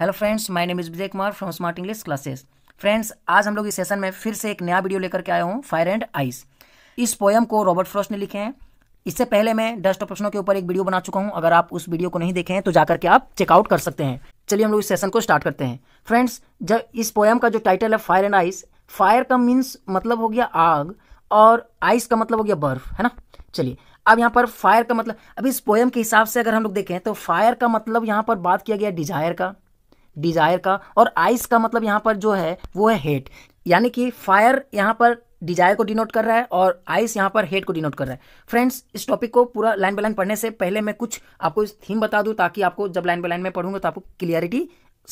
hello friends my name is Vijay Kumar from smart English classes friends आज हम लोग इस सेशन में फिर से एक नया वीडियो लेकर के आया हूँ फायर एंड आइस इस पोएम को रॉबर्ट फ्रॉस्ट ने लिखे हैं इससे पहले मैं डस्ट ऑफ प्रश्नों के ऊपर एक वीडियो बना चुका हूँ अगर आप उस वीडियो को नहीं देखे हैं तो जाकर के आप चेकआउट कर सकते हैं चलिए हम लोग इस सेशन को स्टार्ट करते हैं फ्रेंड्स जब इस पोएम का जो टाइटल है फायर एंड आइस फायर का मीन्स मतलब हो गया आग और आइस का मतलब हो गया बर्फ है ना चलिए अब यहाँ पर फायर का मतलब अब इस पोएम के हिसाब से अगर हम लोग देखें तो फायर का मतलब यहाँ पर बात किया गया डिजायर का डिज़ायर का और आइस का मतलब यहाँ पर जो है वो है हेट यानी कि फायर यहाँ पर डिजायर को डिनोट कर रहा है और आइस यहाँ पर हेट को डिनोट कर रहा है फ्रेंड्स इस टॉपिक को पूरा लाइन बाय लाइन पढ़ने से पहले मैं कुछ आपको इस थीम बता दूँ ताकि आपको जब लाइन बाय लाइन में पढ़ूंगा तो आपको क्लियरिटी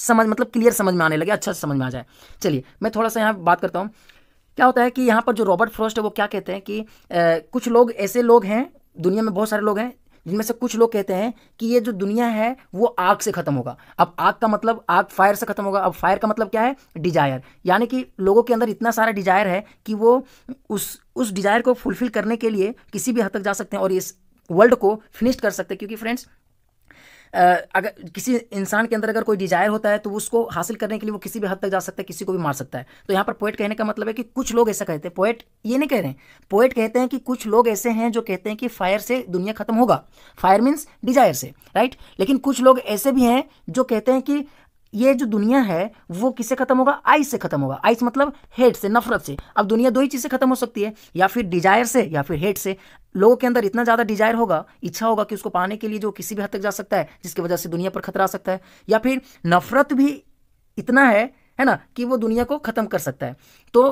समझ मतलब क्लियर समझ में आने लगे अच्छा समझ में आ जाए चलिए मैं थोड़ा सा यहाँ बात करता हूँ क्या होता है कि यहाँ पर जो रॉबर्ट फ्रोस्ट है वो क्या कहते हैं कि आ, कुछ लोग ऐसे लोग हैं दुनिया में बहुत सारे लोग हैं जिनमें से कुछ लोग कहते हैं कि ये जो दुनिया है वो आग से ख़त्म होगा अब आग का मतलब आग फायर से ख़त्म होगा अब फायर का मतलब क्या है डिजायर यानी कि लोगों के अंदर इतना सारा डिजायर है कि वो उस उस डिजायर को फुलफिल करने के लिए किसी भी हद तक जा सकते हैं और इस वर्ल्ड को फिनिश कर सकते हैं क्योंकि फ्रेंड्स अगर किसी इंसान के अंदर अगर कोई डिजायर होता है तो उसको हासिल करने के लिए वो किसी भी हद तक जा सकता है किसी को भी मार सकता है तो यहाँ पर पोएट कहने का मतलब है कि कुछ लोग ऐसा कहते हैं पोएट ये नहीं कह रहे हैं पोएट कहते हैं कि कुछ लोग ऐसे हैं जो कहते हैं कि फायर से दुनिया खत्म होगा फायर मीन्स डिजायर से राइट लेकिन कुछ लोग ऐसे भी हैं जो कहते हैं कि ये जो दुनिया है वो किससे खत्म होगा आइस से खत्म होगा आइस मतलब हेट से नफरत से अब दुनिया दो ही चीज़ से खत्म हो सकती है या फिर डिजायर से या फिर हेट से लोगों के अंदर इतना ज़्यादा डिजायर होगा इच्छा होगा कि उसको पाने के लिए जो किसी भी हद तक जा सकता है जिसकी वजह से दुनिया पर खतरा आ सकता है या फिर नफरत भी इतना है है ना कि वो दुनिया को ख़त्म कर सकता है तो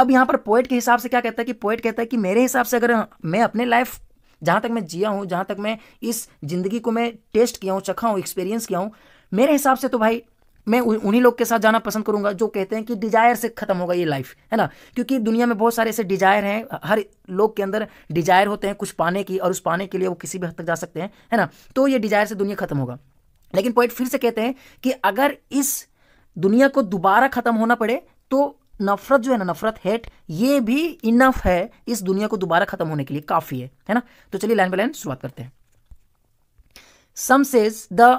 अब यहाँ पर पोइट के हिसाब से क्या कहता है कि पोइट कहता है कि मेरे हिसाब से अगर मैं अपने लाइफ जहाँ तक मैं जिया हूँ जहाँ तक मैं इस ज़िंदगी को मैं टेस्ट किया हूँ चखा हूँ एक्सपीरियंस किया हूँ मेरे हिसाब से तो भाई मैं उन्हीं लोग के साथ जाना पसंद करूंगा जो कहते हैं कि डिजायर से खत्म होगा ये लाइफ है ना क्योंकि दुनिया में बहुत सारे ऐसे डिजायर हैं हर लोग के अंदर डिजायर होते हैं कुछ पाने की और उस पाने के लिए वो किसी भी हद तक जा सकते हैं है ना तो ये डिजायर से दुनिया खत्म होगा लेकिन पॉइंट फिर से कहते हैं कि अगर इस दुनिया को दोबारा खत्म होना पड़े तो नफरत जो है ना नफरत हेट ये भी इनफ है इस दुनिया को दोबारा खत्म होने के लिए काफी है है ना तो चलिए लाइन बाय लाइन शुरुआत करते हैं some say the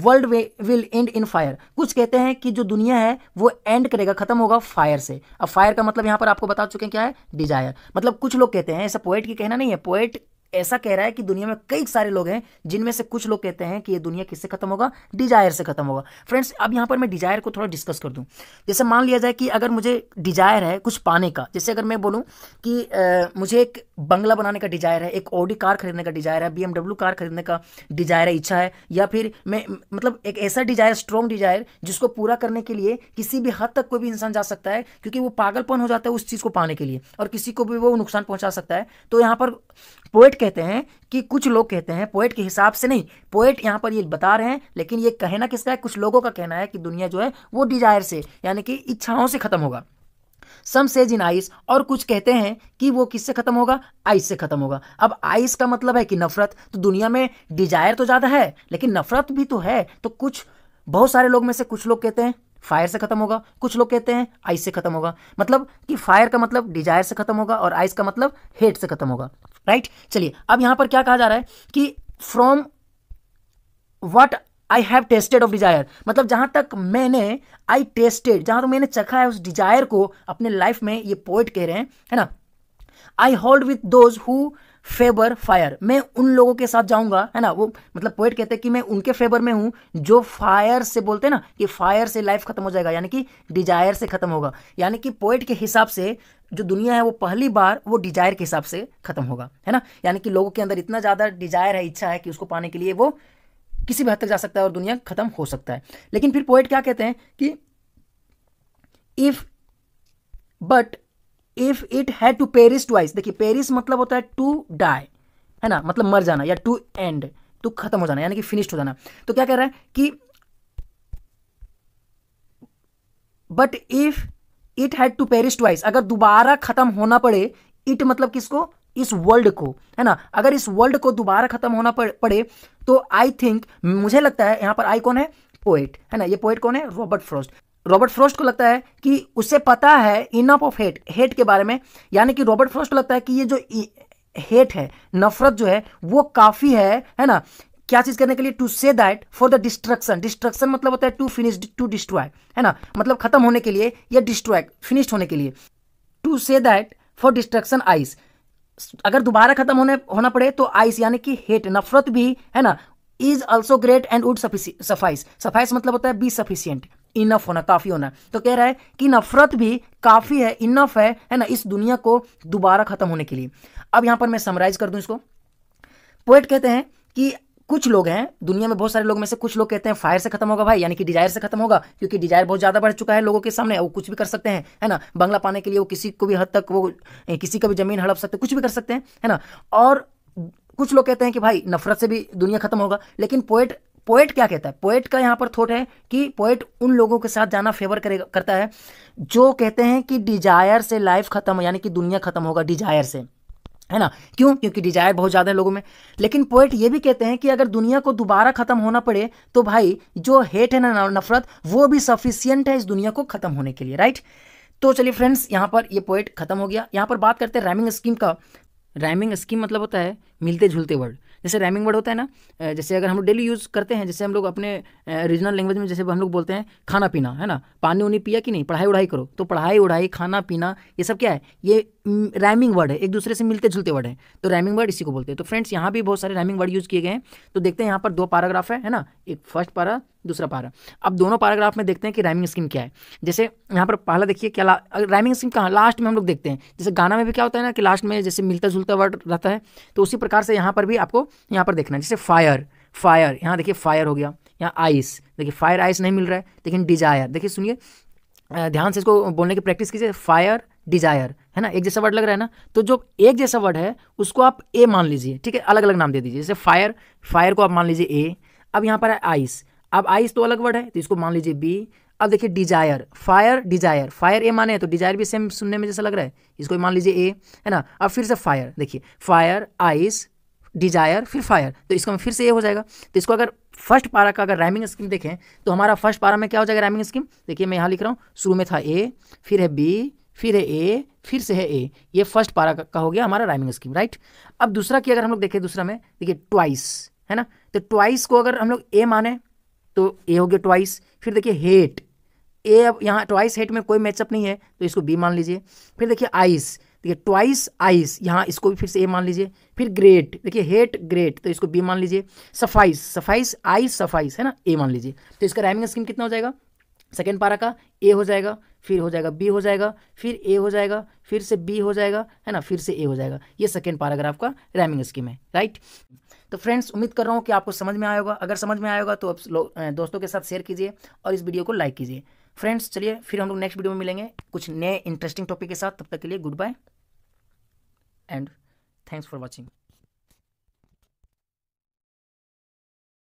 world will end in fire कुछ कहते हैं कि जो दुनिया है वो एंड करेगा खत्म होगा फायर से अब फायर का मतलब यहां पर आपको बता चुके हैं क्या है डिजायर मतलब कुछ लोग कहते हैं ऐसा पोएट की कहना नहीं है पोएट ऐसा कह रहा है कि दुनिया में कई सारे लोग हैं जिनमें से कुछ लोग कहते हैं कि ये दुनिया किससे खत्म होगा डिजायर से खत्म होगा फ्रेंड्स अब यहां पर मैं डिजायर को थोड़ा डिस्कस कर दूं जैसे मान लिया जाए कि अगर मुझे डिजायर है कुछ पाने का जैसे अगर मैं बोलूं कि आ, मुझे एक बंगला बनाने का डिजायर है एक ओडी कार खरीदने का डिजायर है बी कार खरीदने का डिजायर है इच्छा है या फिर मैं मतलब एक ऐसा डिजायर स्ट्रॉन्ग डिजायर जिसको पूरा करने के लिए किसी भी हद तक कोई भी इंसान जा सकता है क्योंकि वो पागलपन हो जाता है उस चीज़ को पाने के लिए और किसी को भी वो नुकसान पहुंचा सकता है तो यहां पर पोइट कहते हैं कि कुछ लोग कहते हैं पोएट के हिसाब से नहीं पोएट यहाँ पर ये बता रहे हैं लेकिन ये कहना किसका है कुछ लोगों का कहना है कि दुनिया जो है वो डिजायर से यानी कि इच्छाओं से खत्म होगा सम सेज इन आइस और कुछ कहते हैं कि वो किससे खत्म होगा आइस से खत्म होगा अब आइस का मतलब है कि नफरत तो दुनिया में डिजायर तो ज़्यादा है लेकिन नफरत भी तो है तो कुछ बहुत सारे लोग में से कुछ लोग कहते हैं फायर से खत्म होगा कुछ लोग कहते हैं आइस से खत्म होगा मतलब कि फायर का मतलब डिजायर से खत्म होगा और आइस का मतलब हेट से खत्म होगा राइट चलिए अब यहां पर क्या कहा जा रहा है कि from what I have tasted of desire मतलब जहां तक मैंने आई टेस्टेड जहां तक मैंने चखा है उस डिजायर को अपने लाइफ में ये पोइट कह रहे हैं है ना I hold with those who favour fire मैं उन लोगों के साथ जाऊंगा है ना वो मतलब पोइट कहते हैं कि मैं उनके फेवर में हूं जो फायर से बोलते हैं ना कि फायर से लाइफ खत्म हो जाएगा यानी कि डिजायर से खत्म होगा यानी कि पोइट के हिसाब से जो दुनिया है वो पहली बार वो डिजायर के हिसाब से खत्म होगा है ना यानी कि लोगों के अंदर इतना ज़्यादा डिजायर है इच्छा है कि उसको पाने के लिए वो किसी भी हद तक जा सकता है और दुनिया खत्म हो सकता है लेकिन फिर पोइट क्या कहते हैं कि if but if it had to perish twice देखिए पेरिस मतलब होता है टू डाई है ना मतलब मर जाना या टू एंड तो खत्म हो जाना यानी कि फिनिश्ड हो जाना तो क्या कह रहा है कि but if it had to perish twice अगर दोबारा खत्म होना पड़े इट मतलब किसको इस वर्ल्ड को है ना अगर इस वर्ल्ड को दोबारा खत्म होना पड़े तो आई थिंक मुझे लगता है यहां पर आई कौन है पोएट है ना ये पोएट कौन है रॉबर्ट फ्रॉस्ट रॉबर्ट फ्रॉस्ट को लगता है कि उसे पता है इनअप ऑफ हेट हेट के बारे में यानी कि रॉबर्ट फ्रॉस्ट को लगता है कि ये जो हेट e, है नफरत जो है वो काफ़ी है है ना क्या चीज करने के लिए to say that for the destruction destruction मतलब होता है टू फिनिश टू डिस्ट्रॉय है ना मतलब खत्म होने के लिए या डिस्ट्रॉय फिनिश्ड होने के लिए to say that for destruction ice अगर दोबारा खत्म होने होना पड़े तो आइस यानी कि हेट नफरत भी है ना is also great and would sacrifice sacrifice मतलब होता है बी सफिशियंट इनफ होना काफ़ी होना तो कह रहा है कि नफरत भी काफ़ी है इनफ है है ना इस दुनिया को दोबारा ख़त्म होने के लिए अब यहां पर मैं समराइज कर दूँ इसको पोएट कहते हैं कि कुछ लोग हैं दुनिया में बहुत सारे लोग में से कुछ लोग कहते हैं फायर से खत्म होगा भाई यानी कि डिजायर से खत्म होगा क्योंकि डिजायर बहुत ज़्यादा बढ़ चुका है लोगों के सामने वो कुछ भी कर सकते हैं है ना बंगला पाने के लिए वो किसी को भी हद तक वो किसी का भी जमीन हड़प सकते कुछ भी कर सकते हैं है ना और कुछ लोग कहते हैं कि भाई नफरत से भी दुनिया खत्म होगा लेकिन पोएट पोएट क्या कहता है पोएट का यहाँ पर थोट है कि पोएट उन लोगों के साथ जाना फेवर करेगा करता है जो कहते हैं कि डिजायर से लाइफ खत्म यानी कि दुनिया खत्म होगा डिजायर से है ना क्यों क्योंकि डिजायर बहुत ज़्यादा है लोगों में लेकिन पोइट ये भी कहते हैं कि अगर दुनिया को दोबारा ख़त्म होना पड़े तो भाई जो हेट है ना नफरत वो भी सफिशियंट है इस दुनिया को ख़त्म होने के लिए राइट तो चलिए फ्रेंड्स यहां पर ये पोइट ख़त्म हो गया यहां पर बात करते हैं रैमिंग स्कीम का रैमिंग स्कीम मतलब होता है मिलते जुलते वर्ड जैसे रैमिंग वर्ड होता है ना जैसे अगर हम लोग डेली यूज़ करते हैं जैसे हम लोग अपने रीजनल लैंग्वेज में जैसे हम लोग बोलते हैं खाना पीना है ना पानी उनी पिया कि नहीं पढ़ाई उढ़ाई करो तो पढ़ाई उढ़ाई खाना पीना ये सब क्या है ये रैमिंग वर्ड है एक दूसरे से मिलते जुलते वर्ड है तो रैमिंग वर्ड इसी को बोलते हैं तो फ्रेंड्स यहाँ भी बहुत सारे रैमिंग वर्ड यूज किए गए हैं तो देखते हैं यहाँ पर दो पैराग्राफ है है ना एक फर्स्ट पारा दूसरा पारा अब दोनों पैराग्राफ में देखते हैं कि रैमिंग स्कीम क्या है जैसे यहाँ पर पहला देखिए क्या रैमिंग स्कीम कहाँ लास्ट में हम लोग देखते हैं जैसे गाना में भी क्या होता है ना कि लास्ट में जैसे मिलता जुलता वर्ड रहता है तो उसी प्रकार से यहाँ पर भी आपको यहाँ पर देखना है जैसे फायर फायर यहाँ देखिए फायर हो गया यहाँ आइस देखिए फायर आइस नहीं मिल रहा है लेकिन डिजायर देखिए सुनिए ध्यान से इसको बोलने की प्रैक्टिस कीजिए फायर डिजायर है ना एक जैसा वर्ड लग रहा है ना तो जो एक जैसा वर्ड है उसको आप ए मान लीजिए ठीक है अलग अलग नाम दे दीजिए जैसे फायर फायर को आप मान लीजिए ए अब यहाँ पर है आइस अब आइस तो अलग वर्ड है तो इसको मान लीजिए बी अब देखिए desire fire desire fire A माने तो डिजायर भी सेम सुनने में जैसा लग रहा है इसको मान लीजिए ए है ना अब फिर से फायर देखिए फायर आइस डिजायर फिर फायर तो इसको फिर से ये हो जाएगा तो इसको अगर फर्स्ट पारा का अगर राइमिंग स्कीम देखें तो हमारा फर्स्ट पारा में क्या हो जाएगा राइमिंग स्कीम देखिए मैं यहाँ लिख रहा हूँ शुरू में था ए फिर है बी फिर है ए फिर से है ए ये फर्स्ट पारा का हो गया हमारा राइमिंग स्कीम राइट अब दूसरा की अगर हम लोग देखें दूसरा में देखिए ट्वाइस है ना तो ट्वाइस को अगर हम लोग ए माने तो ए हो गया ट्वाइस फिर देखिए हेट ए अब यहाँ ट्वाइस हेट में कोई मैचअप नहीं है तो इसको बी मान लीजिए फिर देखिए आइस देखिए ट्वाइस आइस यहाँ इसको भी फिर से ए मान लीजिए फिर ग्रेट देखिए हेट ग्रेट तो इसको बी मान लीजिए सफाइस सफाइस आइस सफाइस है ना ए मान लीजिए तो इसका राइमिंग स्कीम कितना हो जाएगा सेकेंड पारा का ए हो जाएगा फिर हो जाएगा बी हो जाएगा फिर ए हो जाएगा फिर से बी हो जाएगा है ना फिर से ए हो जाएगा ये सेकेंड पैराग्राफ का रैमिंग स्कीम है राइट तो फ्रेंड्स उम्मीद कर रहा हूँ कि आपको समझ में आएगा अगर समझ में आएगा तो आप दोस्तों के साथ शेयर कीजिए और इस वीडियो को लाइक कीजिए फ्रेंड्स चलिए फिर हम लोग नेक्स्ट वीडियो में मिलेंगे कुछ नए इंटरेस्टिंग टॉपिक के साथ तब तक के लिए good bye and thanks for watching